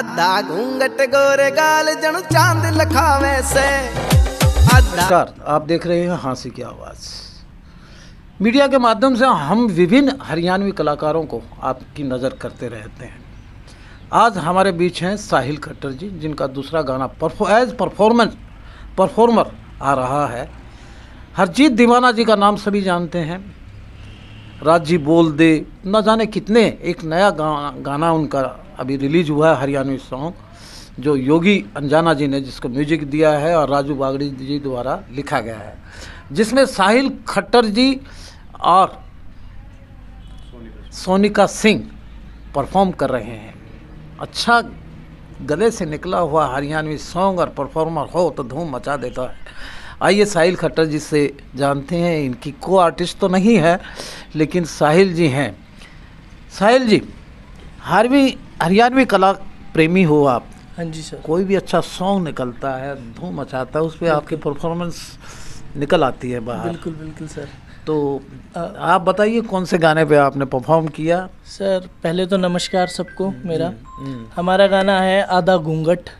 आधा घूंघट गोरे गाल जन चांद लखा वैसे नमस्कार आप देख रहे हैं हाँसी की आवाज़ मीडिया के माध्यम से हम विभिन्न हरियाणवी कलाकारों को आपकी नज़र करते रहते हैं आज हमारे बीच हैं साहिल खट्टर जी जिनका दूसरा गाना परफो, एज परफॉर्मेंस परफॉर्मर आ रहा है हरजीत दीवाना जी का नाम सभी जानते हैं राजी बोल दे न जाने कितने एक नया गा, गाना उनका अभी रिलीज हुआ है हरियाणवी सॉन्ग जो योगी अनजाना जी ने जिसको म्यूजिक दिया है और राजू बागड़ी जी द्वारा लिखा गया है जिसमें साहिल खट्टर जी और सोनिका सिंह परफॉर्म कर रहे हैं अच्छा गले से निकला हुआ हरियाणवी सॉन्ग और परफॉर्मर हो तो धूम मचा देता है आइए साहिल खट्टर जी से जानते हैं इनकी को आर्टिस्ट तो नहीं है लेकिन साहिल जी हैं साहिल जी हारवी हरियाणवी कला प्रेमी हो आप हाँ जी सर कोई भी अच्छा सॉन्ग निकलता है धूम मचाता है उस पर आपकी परफॉर्मेंस निकल आती है बाहर बिल्कुल बिल्कुल सर तो आ, आप बताइए कौन से गाने पे आपने परफॉर्म किया सर पहले तो नमस्कार सबको हम्म, मेरा हम्म, हम्म। हमारा गाना है आधा घूंघट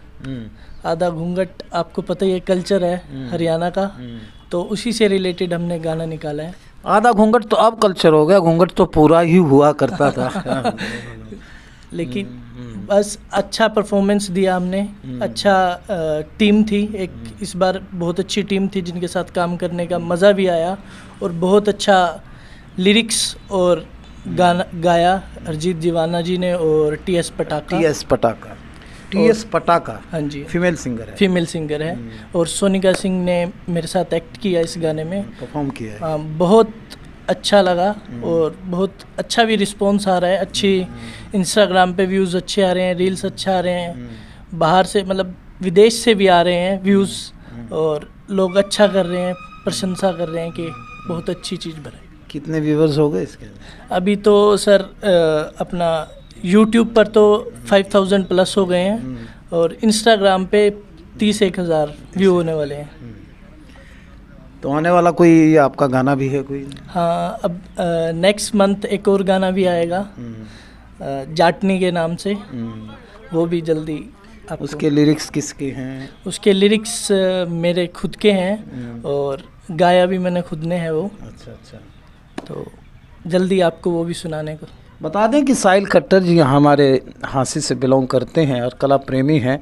आधा घूंघट आपको पता ही है कल्चर है हम्म। हरियाणा का हम्म। तो उसी से रिलेटेड हमने गाना निकाला है आधा घूंघट तो अब कल्चर हो गया घूंघट तो पूरा ही हुआ करता था लेकिन हम्म। बस अच्छा परफॉर्मेंस दिया हमने अच्छा टीम थी एक इस बार बहुत अच्छी टीम थी जिनके साथ काम करने का मज़ा भी आया और बहुत अच्छा लिरिक्स और गाना गाया अरिजीत दीवाना जी ने और T S Patakha T S Patakha T S Pataka हाँ जी फीमेल सिंगर है फीमेल सिंगर है hmm. और सोनिका सिंह ने मेरे साथ एक्ट किया इस गाने में परफॉर्म किया है आ, हाँ, बहुत अच्छा लगा hmm. और बहुत अच्छा भी रिस्पॉन्स आ रहा है अच्छी इंस्टाग्राम hmm. पे व्यूज़ अच्छे आ रहे हैं रील्स अच्छे आ रहे हैं बाहर से मतलब विदेश से भी आ रहे हैं व्यूज़ और लोग अच्छा कर रहे हैं प्रशंसा कर रहे हैं कि बहुत अच्छी चीज़ बनाई कितने व्यूवर्स हो गए इसके अभी तो सर आ, अपना यूट्यूब पर तो फाइव थाउजेंड प्लस हो गए हैं हम्म। और इंस्टाग्राम पे तीस एक हज़ार व्यू होने वाले हैं हम्म। तो आने वाला कोई आपका गाना भी है कोई हाँ अब नेक्स्ट मंथ एक और गाना भी आएगा हम्म। जाटनी के नाम से वो भी जल्दी आपको उसके लिरिक्स किसके हैं उसके लिरिक्स मेरे खुद के हैं और गाया भी मैंने खुद ने है वो अच्छा अच्छा तो जल्दी आपको वो भी सुनाने को बता दें कि साहिल खट्टर जी हमारे हाँसी से बिलोंग करते हैं और कला प्रेमी हैं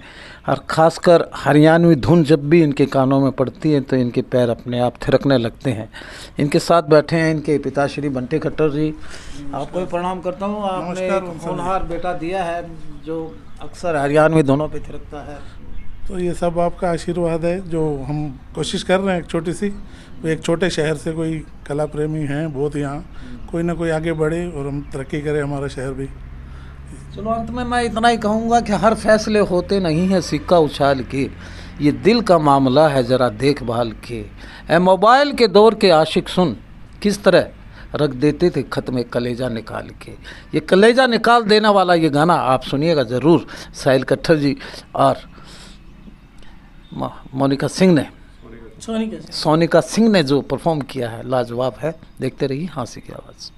और ख़ासकर हरियाणवी धुन जब भी इनके कानों में पड़ती है तो इनके पैर अपने आप थिरकने लगते हैं इनके साथ बैठे हैं इनके पिता श्री बंटे खट्टर जी आपको भी प्रणाम करता हूँ आपने होनहार बेटा दिया है जो अक्सर हरियाणवी धुनों पर थिरकता है तो ये सब आपका आशीर्वाद है जो हम कोशिश कर रहे हैं एक छोटी सी एक छोटे शहर से कोई कला प्रेमी हैं बहुत यहाँ कोई ना कोई आगे बढ़े और हम तरक्की करें हमारा शहर भी चलो अंत में मैं इतना ही कहूँगा कि हर फैसले होते नहीं हैं सिक्का उछाल के ये दिल का मामला है ज़रा देखभाल के ए मोबाइल के दौर के आशिक सुन किस तरह रख देते थे खत में कलेजा निकाल के ये कलेजा निकाल देने वाला ये गाना आप सुनिएगा ज़रूर साहिल कट्ठर जी और मोनिका सिंह ने सोनिका सिंह ने जो परफॉर्म किया है लाजवाब है देखते रहिए हाँसी की आवाज़